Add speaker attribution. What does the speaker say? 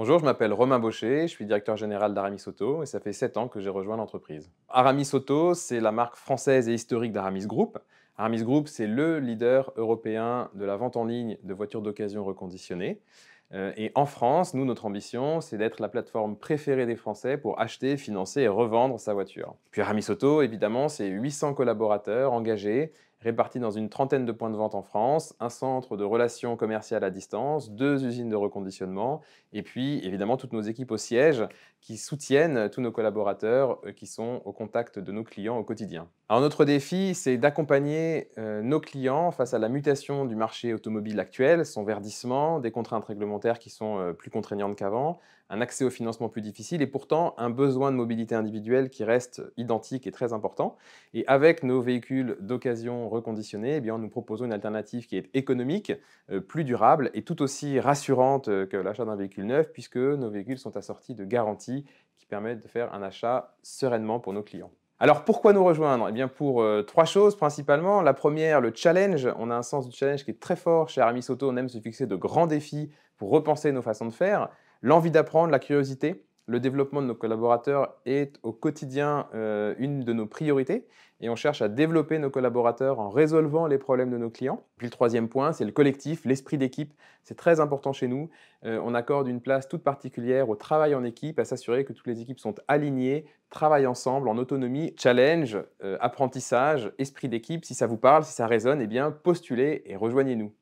Speaker 1: Bonjour, je m'appelle Romain Baucher, je suis directeur général d'Aramis Auto et ça fait 7 ans que j'ai rejoint l'entreprise. Aramis Auto, c'est la marque française et historique d'Aramis Group. Aramis Group, c'est le leader européen de la vente en ligne de voitures d'occasion reconditionnées. Euh, et en France, nous, notre ambition, c'est d'être la plateforme préférée des Français pour acheter, financer et revendre sa voiture. Puis Ramis Auto, évidemment, c'est 800 collaborateurs engagés, répartis dans une trentaine de points de vente en France, un centre de relations commerciales à distance, deux usines de reconditionnement, et puis évidemment toutes nos équipes au siège qui soutiennent tous nos collaborateurs euh, qui sont au contact de nos clients au quotidien. Alors notre défi, c'est d'accompagner euh, nos clients face à la mutation du marché automobile actuel, son verdissement, des contraintes réglementaires qui sont euh, plus contraignantes qu'avant, un accès au financement plus difficile et pourtant un besoin de mobilité individuelle qui reste identique et très important. Et avec nos véhicules d'occasion reconditionnés, eh bien, nous proposons une alternative qui est économique, euh, plus durable et tout aussi rassurante euh, que l'achat d'un véhicule neuf puisque nos véhicules sont assortis de garanties qui permettent de faire un achat sereinement pour nos clients. Alors pourquoi nous rejoindre Eh bien pour euh, trois choses principalement. La première, le challenge. On a un sens du challenge qui est très fort chez Aramis Auto. On aime se fixer de grands défis pour repenser nos façons de faire. L'envie d'apprendre, la curiosité le développement de nos collaborateurs est au quotidien euh, une de nos priorités et on cherche à développer nos collaborateurs en résolvant les problèmes de nos clients. Puis le troisième point, c'est le collectif, l'esprit d'équipe. C'est très important chez nous. Euh, on accorde une place toute particulière au travail en équipe, à s'assurer que toutes les équipes sont alignées, travaillent ensemble en autonomie, challenge, euh, apprentissage, esprit d'équipe. Si ça vous parle, si ça résonne, eh bien postulez et rejoignez-nous.